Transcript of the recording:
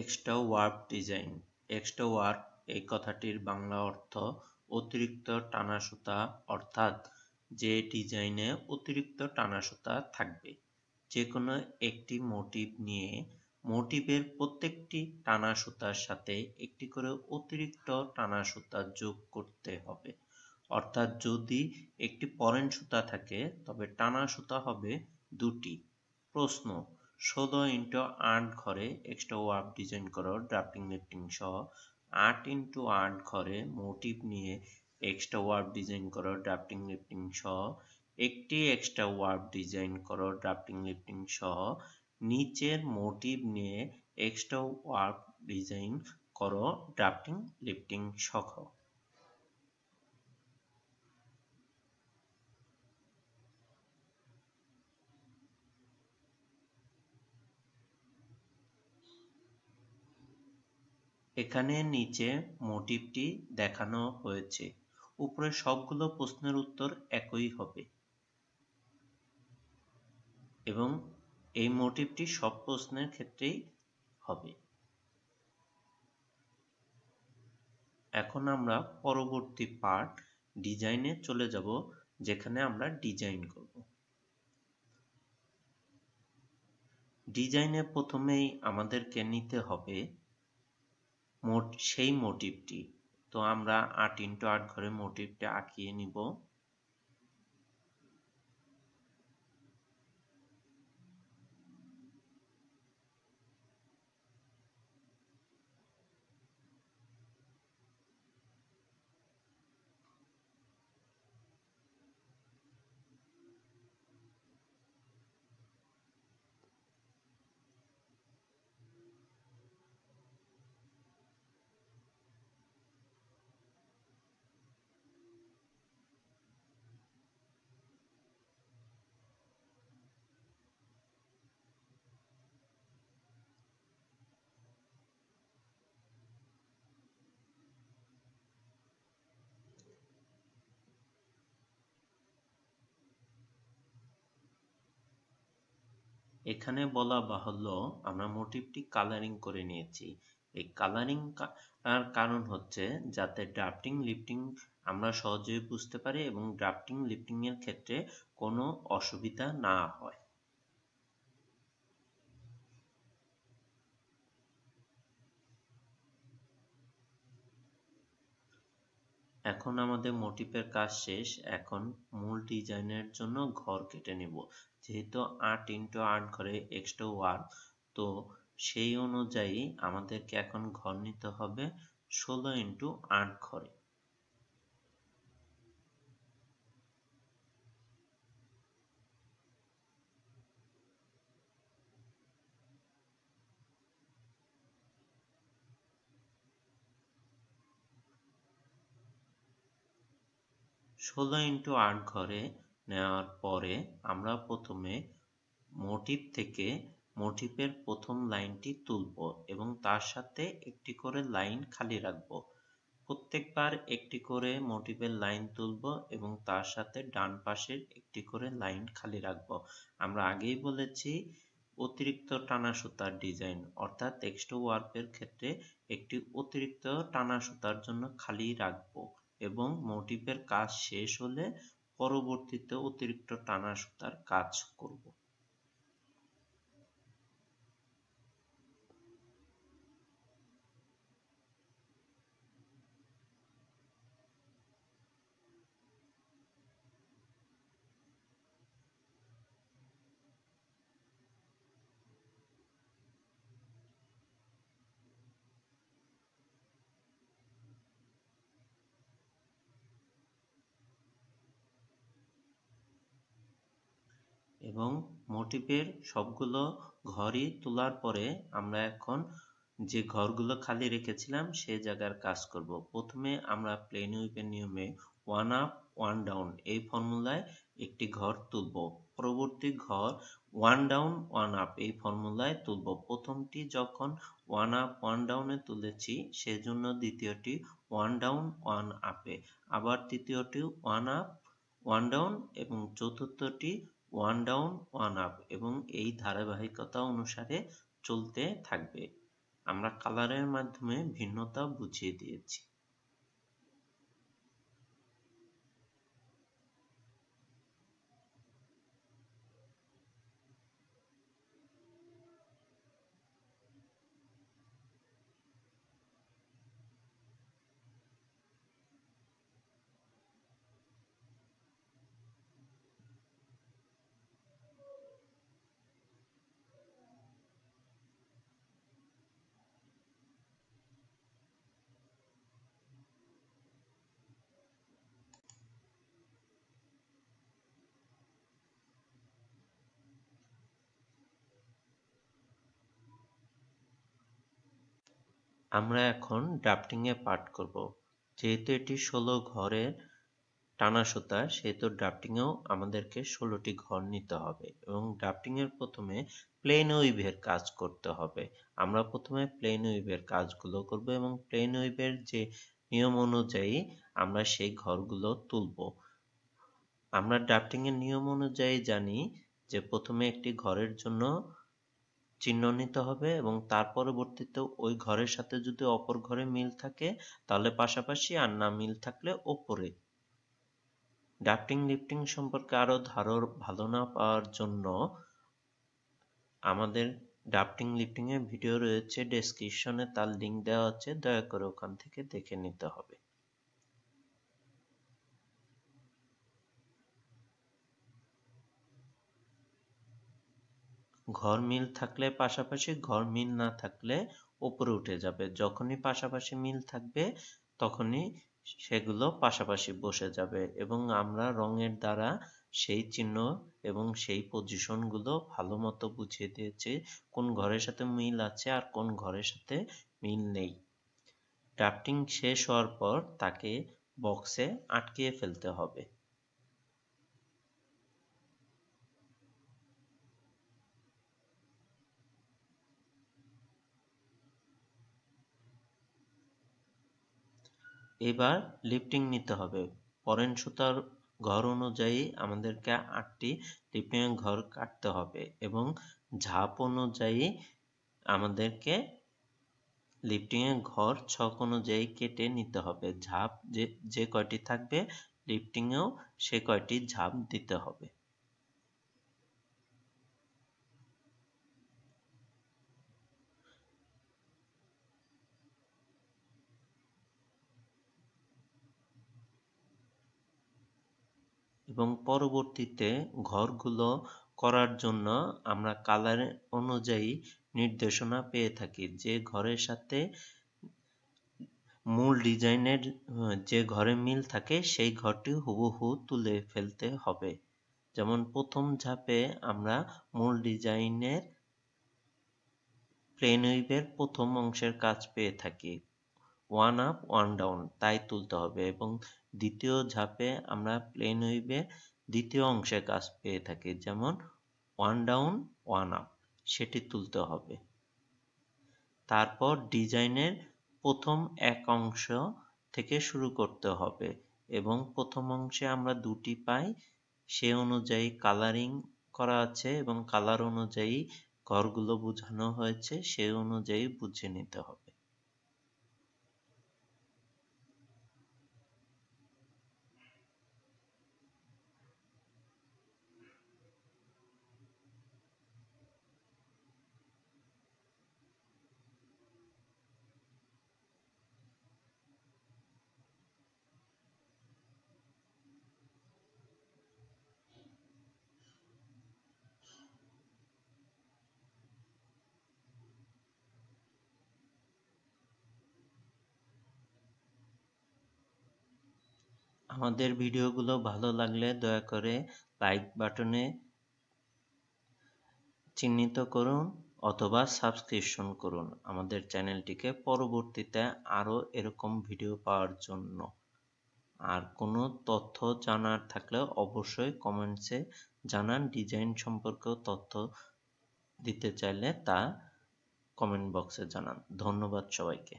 extra work design extra work এই কথাটির বাংলা অর্থ অতিরিক্ত টানা সুতা অর্থাৎ যে ডিজাইনে অতিরিক্ত টানা সুতা থাকবে যে কোনো একটি মোটিভ নিয়ে মোটিভের প্রত্যেকটি টানা সুতার সাথে একটি করে অতিরিক্ত টানা সুতা যোগ করতে হবে অর্থাৎ যদি একটি পরেন সুতা থাকে তবে টানা সুতা হবে দুটি প্রশ্ন ষোলো ইন্টু আট ঘরে এক্সট্রা ওয়ার্ক ডিজাইন করো ড্রাফটিং লিফটিং সহ আট ইন্টু আট ঘরে মোটিভ নিয়ে এক্সট্রা ওয়ার্ক ডিজাইন করো ড্রাফটিং লিফটিং সহ একটি এক্সট্রা ওয়ার্ক ডিজাইন করো ড্রাফটিং লিফটিং সহ নিচের মোটিভ নিয়ে এক্সট্রা ওয়ার্ক ডিজাইন করো ড্রাফটিং লিফটিং সহ এখানে নিচে মোটিভটি দেখানো হয়েছে উপরে সবগুলো প্রশ্নের উত্তর একই হবে এবং এই মোটিভটি সব প্রশ্নের ক্ষেত্রেই হবে এখন আমরা পরবর্তী পার্ট ডিজাইনে চলে যাব যেখানে আমরা ডিজাইন করব ডিজাইনে প্রথমেই আমাদেরকে নিতে হবে মোট সেই মোটিভটি তো আমরা আট ইন্টু আট ঘরের মোটিভটা আঁকিয়ে নিব এখানে বলা বাহুল্য আমরা মোটিভটি কালারিং করে নিয়েছি এই কালারিং আর কারণ হচ্ছে যাতে ড্রাফটিং লিফটিং আমরা সহজেই বুঝতে পারি এবং ড্রাফটিং লিফটিংয়ের ক্ষেত্রে কোনো অসুবিধা না হয় এখন আমাদের মোটিফের কাজ শেষ এখন মূল ডিজাইনের জন্য ঘর কেটে নেব যেহেতু আট ইন্টু আট ঘরে এক্সট্রা ওয়ার তো সেই অনুযায়ী আমাদেরকে এখন ঘর নিতে হবে ষোলো ইন্টু আট ঘরে ষোলো ইন্টু আট ঘরে নেওয়ার পরে আমরা প্রথমে মোটিভ থেকে মোটিভের প্রথম লাইনটি তুলব এবং তার সাথে একটি করে লাইন খালি রাখব প্রত্যেকবার একটি করে মোটিভের লাইন তুলব এবং তার সাথে ডান পাশের একটি করে লাইন খালি রাখব আমরা আগেই বলেছি অতিরিক্ত টানা সুতার ডিজাইন অর্থাৎ টেক্সট ওয়ার্পের ক্ষেত্রে একটি অতিরিক্ত টানা সুতার জন্য খালি রাখবো এবং মোটিভের কাজ শেষ হলে পরবর্তীতে অতিরিক্ত টানা সুতার কাজ করব এবং মোটিফের সবগুলো ঘরই তোলার পরে আমরা এখন যে ঘরগুলো খালি রেখেছিলাম সে জায়গার কাজ করব প্রথমে আমরা প্লেন উইপের নিয়মে ওয়ান আপ ওয়ান ডাউন এই ফর্মুলায় একটি ঘর তুলব পরবর্তী ঘর ওয়ান ডাউন ওয়ান আপ এই ফর্মুলায় তুলব প্রথমটি যখন ওয়ান আপ ওয়ান ডাউনে তুলেছি সেজন্য দ্বিতীয়টি ওয়ান ডাউন ওয়ান আপে আবার তৃতীয়টি ওয়ান আপ ওয়ান ডাউন এবং চতুর্থটি ওয়ান ডাউন ওয়ান আপ এবং এই ধারাবাহিকতা অনুসারে চলতে থাকবে আমরা কালারের মাধ্যমে ভিন্নতা বুঝিয়ে দিয়েছি আমরা এখন ড্রাফটিংয়ে পাঠ করব যেহেতু এটি ষোলো ঘরের টানা সুতা সেহেতু ড্রাফটিংয়েও আমাদেরকে ষোলোটি ঘর নিতে হবে এবং ড্রাফটিংয়ের প্রথমে প্লেন উইভের কাজ করতে হবে আমরা প্রথমে প্লেন উইভের কাজগুলো করব এবং প্লেন উইভের যে নিয়ম অনুযায়ী আমরা সেই ঘরগুলো তুলব আমরা ড্রাফটিংয়ের নিয়ম অনুযায়ী জানি যে প্রথমে একটি ঘরের জন্য চিহ্ন নিতে হবে এবং তার পরবর্তীতে ওই ঘরের সাথে যদি অপর ঘরে মিল থাকে তাহলে পাশাপাশি আর না মিল থাকলে ওপরে ডাফটিং লিফটিং সম্পর্কে আরও ধারণা ভালো না পাওয়ার জন্য আমাদের ডাফটিং লিফটিংয়ের ভিডিও রয়েছে ডেসক্রিপশনে তার লিঙ্ক দেওয়া আছে দয়া করে ওখান থেকে দেখে নিতে হবে ঘর মিল থাকলে পাশাপাশি ঘর মিল না থাকলে উপরে উঠে যাবে যখনই পাশাপাশি মিল থাকবে তখনই সেগুলো পাশাপাশি বসে যাবে এবং আমরা রঙের দ্বারা সেই চিহ্ন এবং সেই পজিশনগুলো ভালো মতো বুঝিয়ে দিয়েছি কোন ঘরের সাথে মিল আছে আর কোন ঘরের সাথে মিল নেই ড্রাফটিং শেষ হওয়ার পর তাকে বক্সে আটকিয়ে ফেলতে হবে এবার লিফটিং নিতে হবে পরেন সুতার ঘর অনুযায়ী আমাদেরকে আটটি লিফটিংয়ের ঘর কাটতে হবে এবং ঝাপ অনুযায়ী আমাদেরকে লিফটিংয়ের ঘর ছক অনুযায়ী কেটে নিতে হবে ঝাপ যে যে কয়টি থাকবে লিফটিংয়েও সে কয়টি ঝাপ দিতে হবে এবং পরবর্তীতে ঘরগুলো করার জন্য আমরা কালার অনুযায়ী নির্দেশনা পেয়ে থাকি যে ঘরের সাথে মূল ডিজাইনের যে ঘরে মিল থাকে সেই ঘরটি হুবহু তুলে ফেলতে হবে যেমন প্রথম ঝাপে আমরা মূল ডিজাইনের প্লেন উইভের প্রথম অংশের কাজ পেয়ে থাকি ওয়ান আপ ওয়ান ডাউন তাই তুলতে হবে এবং দ্বিতীয় ঝাপে আমরা প্লেন ওয়েভে দ্বিতীয় অংশে কাজ পেয়ে থাকি যেমন ওয়ান ডাউন ওয়ান আপ সেটি তুলতে হবে তারপর ডিজাইনের প্রথম এক অংশ থেকে শুরু করতে হবে এবং প্রথম অংশে আমরা দুটি পাই সে অনুযায়ী কালারিং করা আছে এবং কালার অনুযায়ী ঘরগুলো বোঝানো হয়েছে সে অনুযায়ী বুঝে নিতে হবে আমাদের ভিডিওগুলো ভালো লাগলে দয়া করে লাইক বাটনে চিহ্নিত করুন অথবা সাবস্ক্রিপশন করুন আমাদের চ্যানেলটিকে পরবর্তীতে আরও এরকম ভিডিও পাওয়ার জন্য আর কোনো তথ্য জানার থাকলে অবশ্যই কমেন্টসে জানান ডিজাইন সম্পর্কে তথ্য দিতে চাইলে তা কমেন্ট বক্সে জানান ধন্যবাদ সবাইকে